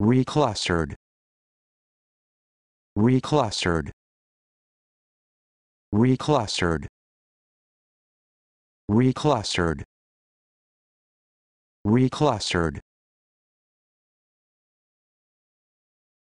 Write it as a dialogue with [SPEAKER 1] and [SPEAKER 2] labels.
[SPEAKER 1] reclustered reclustered reclustered reclustered reclustered